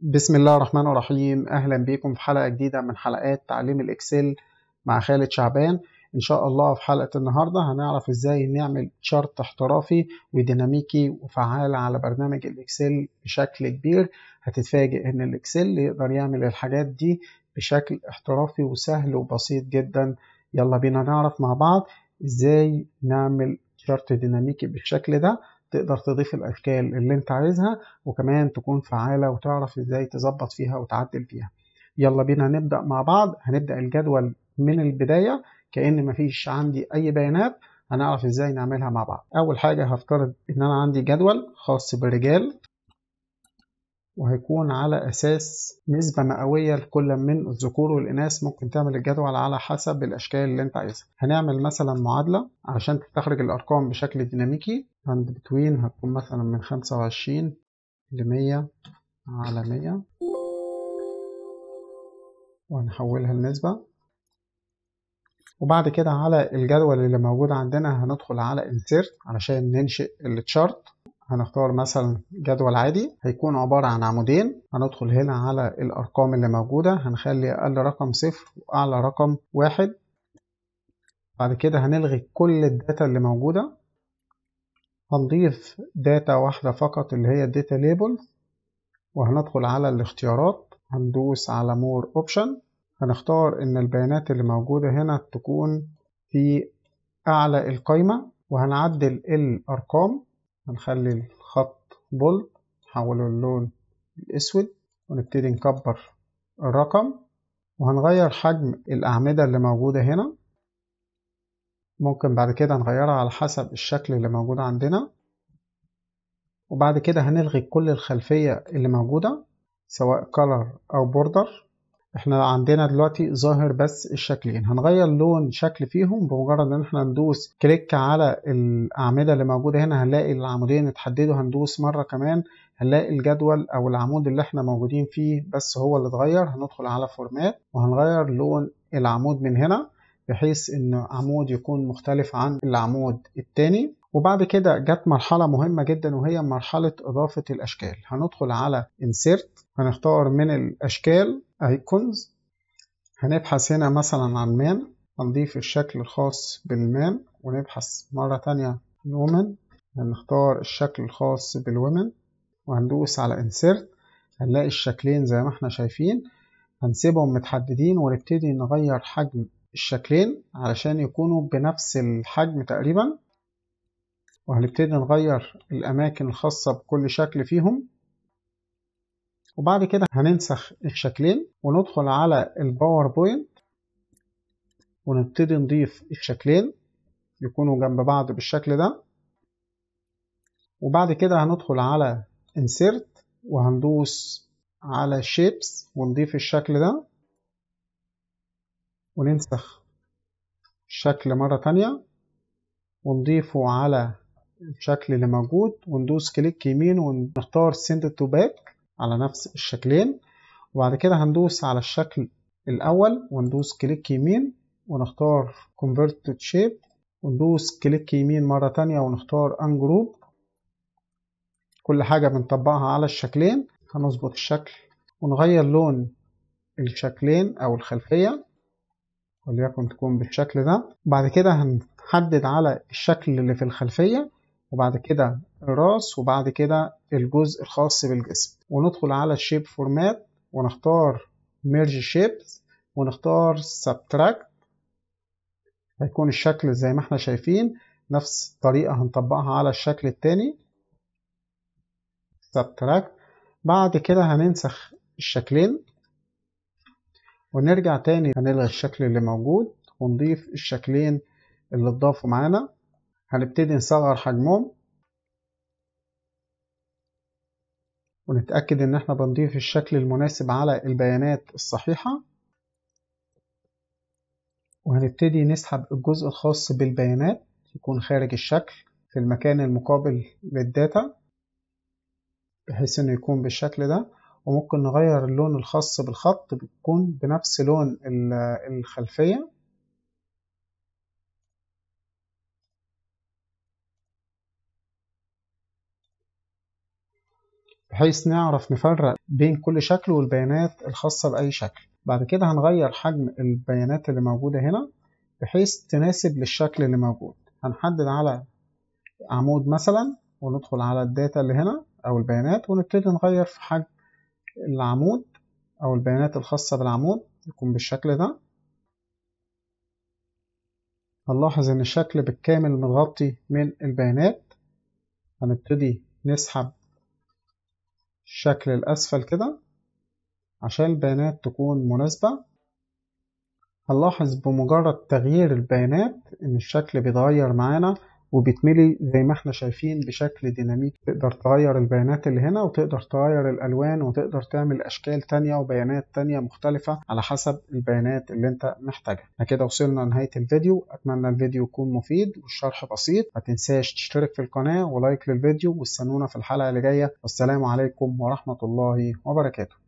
بسم الله الرحمن الرحيم اهلا بيكم في حلقه جديده من حلقات تعليم الاكسل مع خالد شعبان ان شاء الله في حلقه النهارده هنعرف ازاي نعمل شرط احترافي وديناميكي وفعال على برنامج الاكسل بشكل كبير هتتفاجئ ان الاكسل يقدر يعمل الحاجات دي بشكل احترافي وسهل وبسيط جدا يلا بينا نعرف مع بعض ازاي نعمل شرط ديناميكي بالشكل ده تقدر تضيف الاشكال اللي انت عايزها وكمان تكون فعالة وتعرف ازاي تظبط فيها وتعدل فيها يلا بينا نبدأ مع بعض هنبدأ الجدول من البداية كأن مفيش عندي اي بيانات هنعرف ازاي نعملها مع بعض اول حاجة هفترض ان انا عندي جدول خاص برجال وهيكون على أساس نسبة مئوية لكل من الذكور والإناث ممكن تعمل الجدول على حسب الأشكال اللي أنت عايزها هنعمل مثلا معادلة عشان تستخرج الأرقام بشكل ديناميكي عند بتوين هتكون مثلا من 25 ل 100 على 100 وهنحولها لنسبة وبعد كده على الجدول اللي موجود عندنا هندخل على insert علشان ننشئ التشارت هنختار مثلا جدول عادي هيكون عبارة عن عمودين هندخل هنا على الأرقام اللي موجودة هنخلي أقل رقم صفر وأعلى رقم واحد بعد كده هنلغي كل الداتا اللي موجودة هنضيف داتا واحدة فقط اللي هي الداتا ليبل وهندخل على الاختيارات هندوس على مور اوبشن هنختار ان البيانات اللي موجودة هنا تكون في اعلى القايمة وهنعدل الارقام هنخلي الخط بول نحوله اللون الأسود ونبتدي نكبر الرقم وهنغير حجم الأعمدة اللي موجودة هنا ممكن بعد كده نغيرها على حسب الشكل اللي موجود عندنا وبعد كده هنلغي كل الخلفية اللي موجودة سواء color أو border احنا عندنا دلوقتي ظاهر بس الشكلين هنغير لون شكل فيهم بمجرد ان احنا ندوس كليك على الاعمده اللي موجوده هنا هنلاقي العمودين اتحددوا هندوس مره كمان هنلاقي الجدول او العمود اللي احنا موجودين فيه بس هو اللي اتغير هندخل على فورمات وهنغير لون العمود من هنا بحيث ان عمود يكون مختلف عن العمود الثاني وبعد كده جت مرحلة مهمة جدا وهي مرحلة إضافة الأشكال هندخل على Insert هنختار من الأشكال Icons هنبحث هنا مثلا عن مان هنضيف الشكل الخاص بالمان ونبحث مرة تانية Woman هنختار الشكل الخاص بالومن وهندوس على Insert هنلاقي الشكلين زي ما احنا شايفين هنسيبهم متحددين ونبتدي نغير حجم الشكلين علشان يكونوا بنفس الحجم تقريبا وهنبتدي نغير الأماكن الخاصة بكل شكل فيهم وبعد كده هننسخ الشكلين وندخل على الباوربوينت ونبتدي نضيف الشكلين يكونوا جنب بعض بالشكل ده وبعد كده هندخل على insert وهندوس على shapes ونضيف الشكل ده وننسخ الشكل مرة تانية ونضيفه على الشكل اللي موجود وندوس كليك يمين ونختار send to back على نفس الشكلين وبعد كده هندوس على الشكل الأول وندوس كليك يمين ونختار convert to shape وندوس كليك يمين مرة تانية ونختار ungroup كل حاجة بنطبقها على الشكلين هنظبط الشكل ونغير لون الشكلين أو الخلفية وليكن تكون بالشكل ده بعد كده هنحدد على الشكل اللي في الخلفية وبعد كده الراس وبعد كده الجزء الخاص بالجسم وندخل على الشيب فورمات ونختار ميرج شيبس ونختار سبتراكت هيكون الشكل زي ما احنا شايفين نفس الطريقة هنطبقها على الشكل التاني سبتراكت بعد كده هننسخ الشكلين ونرجع تاني هنلغي الشكل اللي موجود ونضيف الشكلين اللي اتضافوا معانا هنبتدي نصغر حجمهم ونتأكد إن إحنا بنضيف الشكل المناسب على البيانات الصحيحة وهنبتدي نسحب الجزء الخاص بالبيانات يكون خارج الشكل في المكان المقابل للداتا بحيث إنه يكون بالشكل ده وممكن نغير اللون الخاص بالخط بيكون بنفس لون الخلفية بحيث نعرف نفرق بين كل شكل والبيانات الخاصة بأي شكل بعد كده هنغير حجم البيانات اللي موجودة هنا بحيث تناسب للشكل اللي موجود هنحدد على عمود مثلا وندخل على الداتا اللي هنا أو البيانات ونبتدي نغير في حجم العمود أو البيانات الخاصة بالعمود يكون بالشكل ده هنلاحظ إن الشكل بالكامل متغطي من البيانات هنبتدي نسحب الشكل الأسفل كده عشان البيانات تكون مناسبة هنلاحظ بمجرد تغيير البيانات إن الشكل بيتغير معانا وبيتملي زي ما احنا شايفين بشكل ديناميكي تقدر تغير البيانات اللي هنا وتقدر تغير الالوان وتقدر تعمل اشكال تانية وبيانات تانية مختلفة على حسب البيانات اللي انت محتاجها احنا كده وصلنا لنهاية الفيديو اتمنى الفيديو يكون مفيد والشرح بسيط ما تنساش تشترك في القناة ولايك للفيديو واستنونا في الحلقة اللي جاية والسلام عليكم ورحمة الله وبركاته